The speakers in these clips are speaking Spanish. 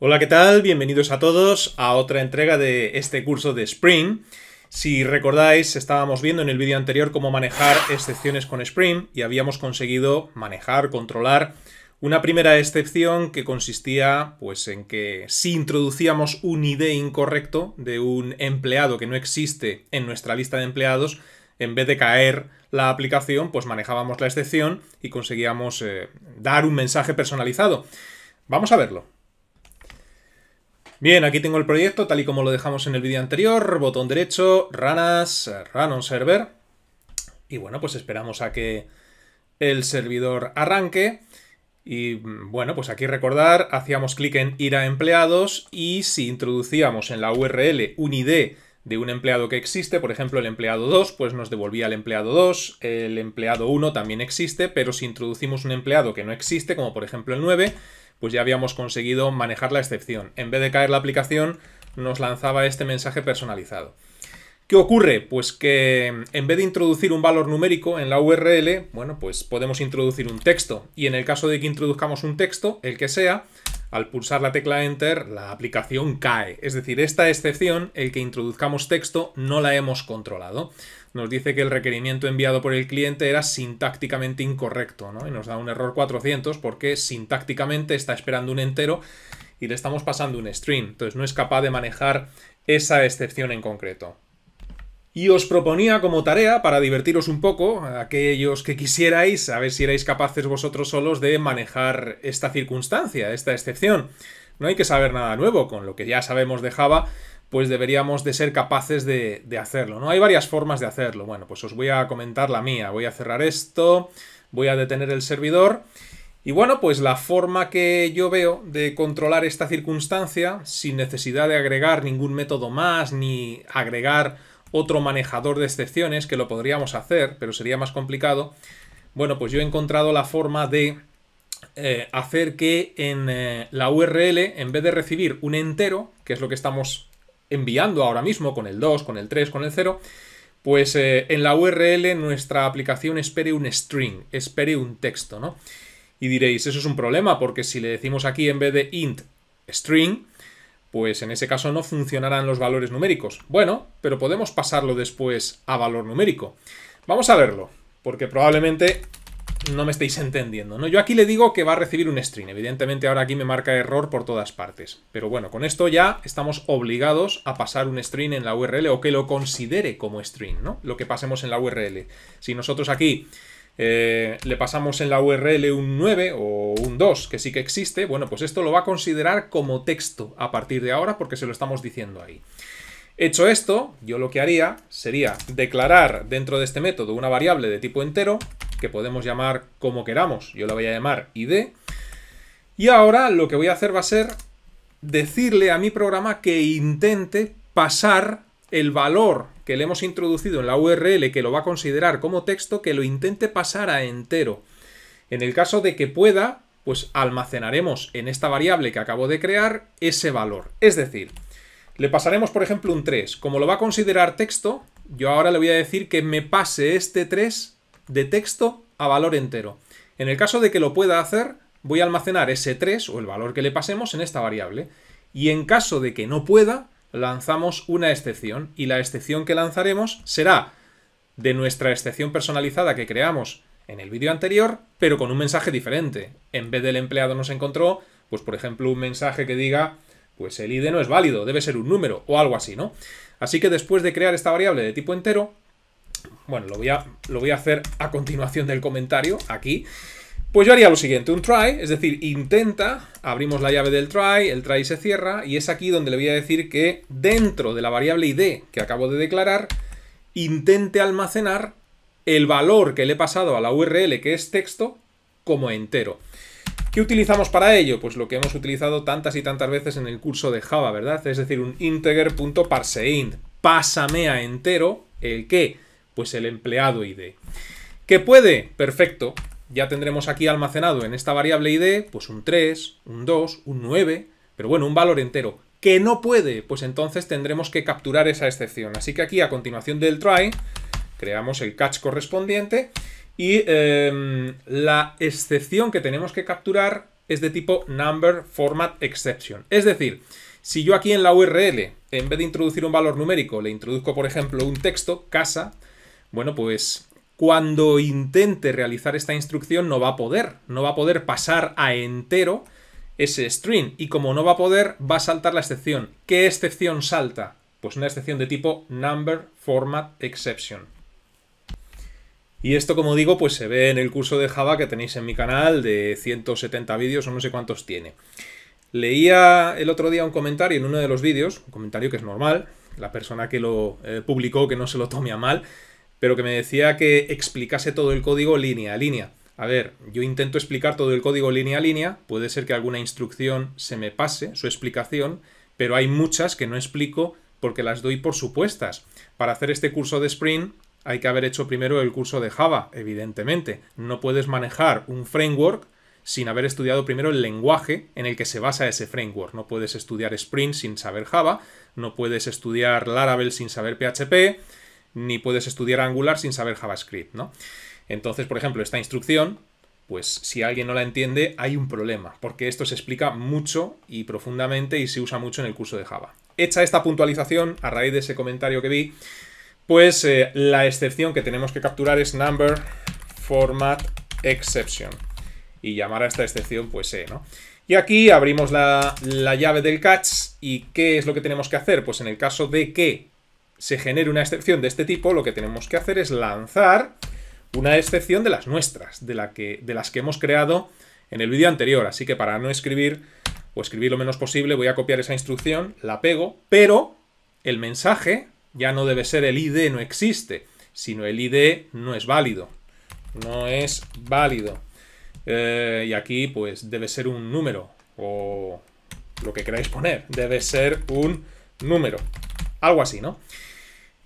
Hola, ¿qué tal? Bienvenidos a todos a otra entrega de este curso de Spring. Si recordáis, estábamos viendo en el vídeo anterior cómo manejar excepciones con Spring y habíamos conseguido manejar, controlar una primera excepción que consistía pues en que si introducíamos un ID incorrecto de un empleado que no existe en nuestra lista de empleados, en vez de caer la aplicación, pues manejábamos la excepción y conseguíamos eh, dar un mensaje personalizado. Vamos a verlo. Bien, aquí tengo el proyecto tal y como lo dejamos en el vídeo anterior. Botón derecho, ranas, on server. Y bueno, pues esperamos a que el servidor arranque. Y mm, bueno, pues aquí recordar, hacíamos clic en ir a empleados y si introducíamos en la URL un ID de un empleado que existe, por ejemplo el empleado 2, pues nos devolvía el empleado 2, el empleado 1 también existe, pero si introducimos un empleado que no existe, como por ejemplo el 9, pues ya habíamos conseguido manejar la excepción. En vez de caer la aplicación, nos lanzaba este mensaje personalizado. ¿Qué ocurre? Pues que mm, en vez de introducir un valor numérico en la URL, bueno, pues podemos introducir un texto. Y en el caso de que introduzcamos un texto, el que sea, al pulsar la tecla Enter, la aplicación cae. Es decir, esta excepción, el que introduzcamos texto, no la hemos controlado. Nos dice que el requerimiento enviado por el cliente era sintácticamente incorrecto, ¿no? Y nos da un error 400 porque sintácticamente está esperando un entero y le estamos pasando un string. Entonces no es capaz de manejar esa excepción en concreto y os proponía como tarea, para divertiros un poco, aquellos que quisierais, a ver si erais capaces vosotros solos de manejar esta circunstancia, esta excepción. No hay que saber nada nuevo, con lo que ya sabemos de Java, pues deberíamos de ser capaces de, hacerlo, ¿no? Hay varias formas de hacerlo. Bueno, pues os voy a comentar la mía. Voy a cerrar esto, voy a detener el servidor... Y bueno, pues la forma que yo veo de controlar esta circunstancia, sin necesidad de agregar ningún método más, ni agregar otro manejador de excepciones, que lo podríamos hacer, pero sería más complicado, bueno, pues yo he encontrado la forma de eh, hacer que en eh, la URL, en vez de recibir un entero, que es lo que estamos enviando ahora mismo con el 2, con el 3, con el 0, pues eh, en la URL nuestra aplicación espere un string, espere un texto, ¿no? Y diréis, eso es un problema, porque si le decimos aquí en vez de int string, pues en ese caso no funcionarán los valores numéricos. Bueno, pero podemos pasarlo después a valor numérico. Vamos a verlo, porque probablemente no me estáis entendiendo. ¿no? Yo aquí le digo que va a recibir un string. Evidentemente ahora aquí me marca error por todas partes. Pero bueno, con esto ya estamos obligados a pasar un string en la URL o que lo considere como string, ¿no? Lo que pasemos en la URL. Si nosotros aquí eh, le pasamos en la URL un 9 o un 2, que sí que existe, bueno, pues esto lo va a considerar como texto a partir de ahora porque se lo estamos diciendo ahí. Hecho esto, yo lo que haría sería declarar dentro de este método una variable de tipo entero, que podemos llamar como queramos, yo la voy a llamar id, y ahora lo que voy a hacer va a ser decirle a mi programa que intente pasar el valor que le hemos introducido en la URL que lo va a considerar como texto, que lo intente pasar a entero. En el caso de que pueda, pues almacenaremos en esta variable que acabo de crear ese valor. Es decir, le pasaremos, por ejemplo, un 3. Como lo va a considerar texto, yo ahora le voy a decir que me pase este 3 de texto a valor entero. En el caso de que lo pueda hacer, voy a almacenar ese 3 o el valor que le pasemos en esta variable. Y en caso de que no pueda, lanzamos una excepción y la excepción que lanzaremos será de nuestra excepción personalizada que creamos en el vídeo anterior, pero con un mensaje diferente. En vez del empleado nos encontró, pues por ejemplo un mensaje que diga, pues el ID no es válido, debe ser un número o algo así, ¿no? Así que después de crear esta variable de tipo entero, bueno, lo voy a, lo voy a hacer a continuación del comentario, aquí, pues yo haría lo siguiente, un try, es decir, intenta, abrimos la llave del try, el try se cierra y es aquí donde le voy a decir que dentro de la variable id que acabo de declarar, intente almacenar el valor que le he pasado a la URL que es texto como entero. ¿Qué utilizamos para ello? Pues lo que hemos utilizado tantas y tantas veces en el curso de Java, ¿verdad? Es decir, un integer.parseInt. Pásame a entero el qué, pues el empleado id. ¿Que puede? Perfecto ya tendremos aquí almacenado en esta variable id, pues un 3, un 2, un 9, pero bueno, un valor entero. ¿Que no puede? Pues entonces tendremos que capturar esa excepción. Así que aquí, a continuación del try, creamos el catch correspondiente y em, la excepción que tenemos que capturar es de tipo number format exception. Es decir, si yo aquí en la URL, en vez de introducir un valor numérico, le introduzco, por ejemplo, un texto, casa, bueno, pues cuando intente realizar esta instrucción no va a poder, no va a poder pasar a entero ese string y como no va a poder va a saltar la excepción. ¿Qué excepción salta? Pues una excepción de tipo number format exception. Y esto, como digo, pues se ve en el curso de Java que tenéis en mi canal de 170 vídeos o no sé cuántos tiene. Leía el otro día un comentario en uno de los vídeos, un comentario que es normal, la persona que lo eh, publicó que no se lo tome a mal, pero que me decía que explicase todo el código línea a línea. A ver, yo intento explicar todo el código línea a línea, puede ser que alguna instrucción se me pase, su explicación, pero hay muchas que no explico porque las doy por supuestas. Para hacer este curso de Spring hay que haber hecho primero el curso de Java, evidentemente. No puedes manejar un framework sin haber estudiado primero el lenguaje en el que se basa ese framework. No puedes estudiar Spring sin saber Java, no puedes estudiar Laravel sin saber PHP, ni puedes estudiar Angular sin saber JavaScript, ¿no? Entonces, por ejemplo, esta instrucción, pues si alguien no la entiende, hay un problema, porque esto se explica mucho y profundamente y se usa mucho en el curso de Java. Hecha esta puntualización, a raíz de ese comentario que vi, pues eh, la excepción que tenemos que capturar es number format exception. Y llamar a esta excepción, pues E, ¿no? Y aquí abrimos la, la llave del catch y ¿qué es lo que tenemos que hacer? Pues en el caso de que se genere una excepción de este tipo, lo que tenemos que hacer es lanzar una excepción de las nuestras, de, las que hemos creado en el vídeo anterior. Así que para no escribir o escribir lo menos posible, voy a copiar esa instrucción, la pego, pero el mensaje ya no debe ser el ID no existe, sino el ID no es válido. No es válido. Eh, y aquí pues debe ser un número o lo que queráis poner. Debe ser un número. Algo así, ¿no?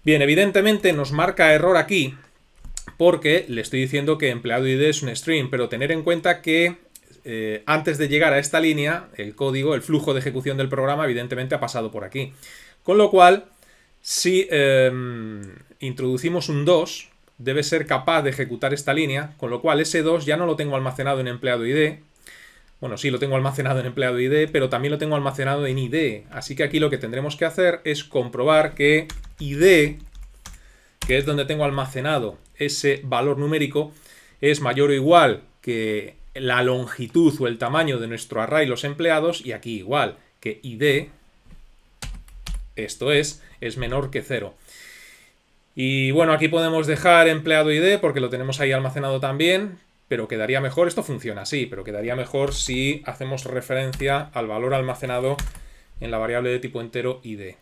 Bien, evidentemente nos marca error aquí porque le estoy diciendo que empleado ID es un string, pero tener en cuenta que eh, antes de llegar a esta línea, el código, el flujo de ejecución del programa, evidentemente ha pasado por aquí. Con lo cual, si em, introducimos un 2, debe ser capaz de ejecutar esta línea, con lo cual ese 2 ya no lo tengo almacenado en empleado ID, bueno, sí, lo tengo almacenado en empleado ID, pero también lo tengo almacenado en ID. Así que aquí lo que tendremos que hacer es comprobar que ID, que es donde tengo almacenado ese valor numérico, es mayor o igual que la longitud o el tamaño de nuestro array los empleados, y aquí igual, que ID, esto es, es menor que cero. Y bueno, aquí podemos dejar empleado ID porque lo tenemos ahí almacenado también, pero quedaría mejor, esto funciona así, pero quedaría mejor si hacemos referencia al valor almacenado en la variable de tipo entero id.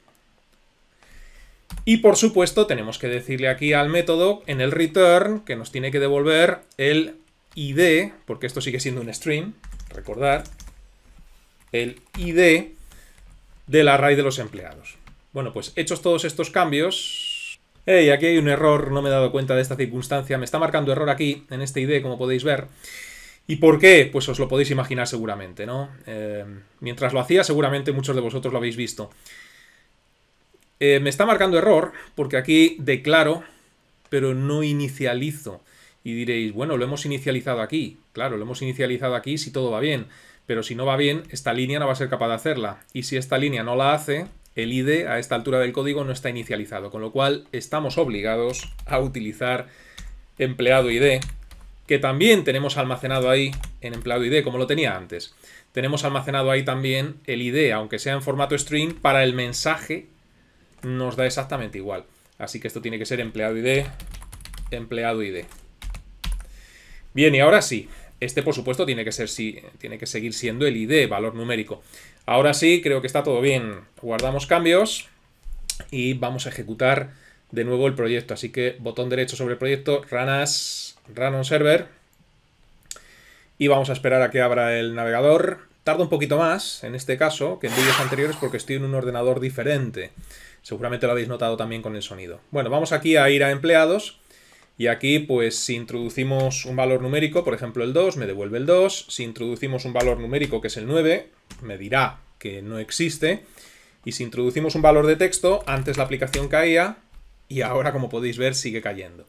Y por supuesto tenemos que decirle aquí al método en el return que nos tiene que devolver el id, porque esto sigue siendo un string, recordar, el id del array de los empleados. Bueno, pues hechos todos estos cambios, Hey, aquí hay un error, no me he dado cuenta de esta circunstancia. Me está marcando error aquí, en este ID, como podéis ver. ¿Y por qué? Pues os lo podéis imaginar seguramente, ¿no? Eh, mientras lo hacía, seguramente muchos de vosotros lo habéis visto. Eh, me está marcando error, porque aquí declaro, pero no inicializo. Y diréis, bueno, lo hemos inicializado aquí. Claro, lo hemos inicializado aquí si todo va bien. Pero si no va bien, esta línea no va a ser capaz de hacerla. Y si esta línea no la hace, el ID a esta altura del código no está inicializado, con lo cual estamos obligados a utilizar empleado ID, que también tenemos almacenado ahí en empleado ID, como lo tenía antes. Tenemos almacenado ahí también el ID, aunque sea en formato string, para el mensaje nos da exactamente igual. Así que esto tiene que ser empleado ID, empleado ID. Bien, y ahora sí, este, por supuesto, tiene que, ser, tiene que seguir siendo el ID, valor numérico. Ahora sí, creo que está todo bien. Guardamos cambios y vamos a ejecutar de nuevo el proyecto. Así que botón derecho sobre el proyecto, ranas, run on server. Y vamos a esperar a que abra el navegador. Tarda un poquito más, en este caso, que en vídeos anteriores porque estoy en un ordenador diferente. Seguramente lo habéis notado también con el sonido. Bueno, vamos aquí a ir a empleados y aquí, pues, si introducimos un valor numérico, por ejemplo el 2, me devuelve el 2. Si introducimos un valor numérico, que es el 9, me dirá que no existe. Y si introducimos un valor de texto, antes la aplicación caía y ahora, como podéis ver, sigue cayendo.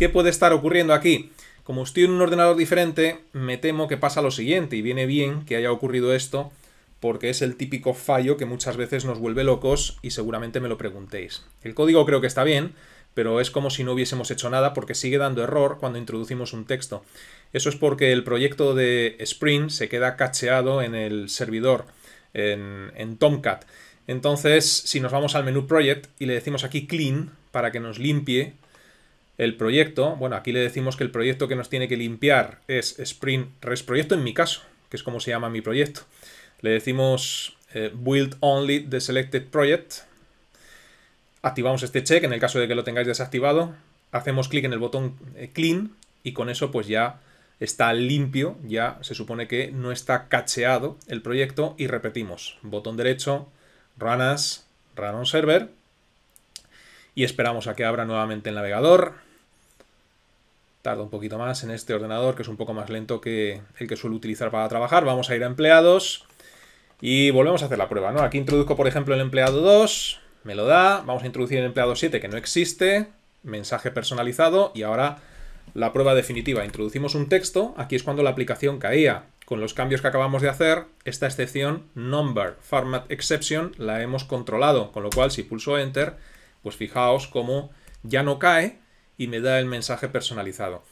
¿Qué puede estar ocurriendo aquí? Como estoy en un ordenador diferente, me temo que pasa lo siguiente, y viene bien que haya ocurrido esto, porque es el típico fallo que muchas veces nos vuelve locos y seguramente me lo preguntéis. El código creo que está bien, pero es como si no hubiésemos hecho nada porque sigue dando error cuando introducimos un texto. Eso es porque el proyecto de Spring se queda cacheado en el servidor, en, Tomcat. Entonces, si nos vamos al menú Project y le decimos aquí Clean para que nos limpie el proyecto, bueno, aquí le decimos que el proyecto que nos tiene que limpiar es Spring REST Proyecto en mi caso, que es como se llama mi proyecto. Le decimos eh, Build Only the Selected Project activamos este check en el caso de que lo tengáis desactivado, hacemos clic en el botón eh, clean y con eso pues ya está limpio, ya se supone que no está cacheado el proyecto y repetimos, botón derecho, run as, run on server y esperamos a que abra nuevamente el navegador. Tarda un poquito más en este ordenador que es un poco más lento que el que suelo utilizar para trabajar. Vamos a ir a empleados y volvemos a hacer la prueba, ¿no? Aquí introduzco por ejemplo el empleado 2, me lo da, vamos a introducir el empleado 7 que no existe, mensaje personalizado y ahora la prueba definitiva. Introducimos un texto, aquí es cuando la aplicación caía. Con los cambios que acabamos de hacer, esta excepción number, format exception, la hemos controlado, con lo cual si pulso enter, pues fijaos cómo ya no cae y me da el mensaje personalizado.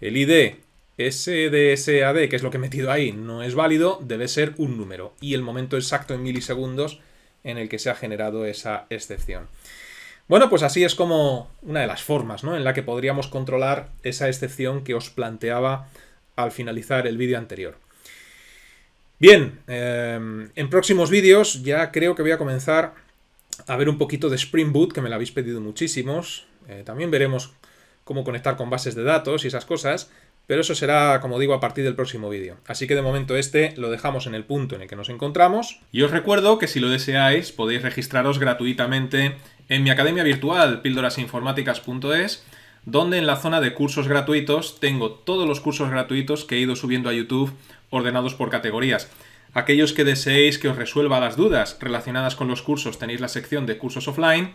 El ID SDSAD, que es lo que he metido ahí, no es válido, debe ser un número. Y el momento exacto en milisegundos en el que se ha generado esa excepción. Bueno, pues así es como una de las formas ¿no? en la que podríamos controlar esa excepción que os planteaba al finalizar el vídeo anterior. Bien, em, en próximos vídeos ya creo que voy a comenzar a ver un poquito de Spring Boot, que me lo habéis pedido muchísimos. Eh, también veremos cómo conectar con bases de datos y esas cosas, pero eso será, como digo, a partir del próximo vídeo. Así que de momento este lo dejamos en el punto en el que nos encontramos. Y os recuerdo que si lo deseáis podéis registraros gratuitamente en mi academia virtual, píldorasinformáticas.es, donde en la zona de cursos gratuitos tengo todos los cursos gratuitos que he ido subiendo a YouTube ordenados por categorías. Aquellos que deseéis que os resuelva las dudas relacionadas con los cursos tenéis la sección de cursos offline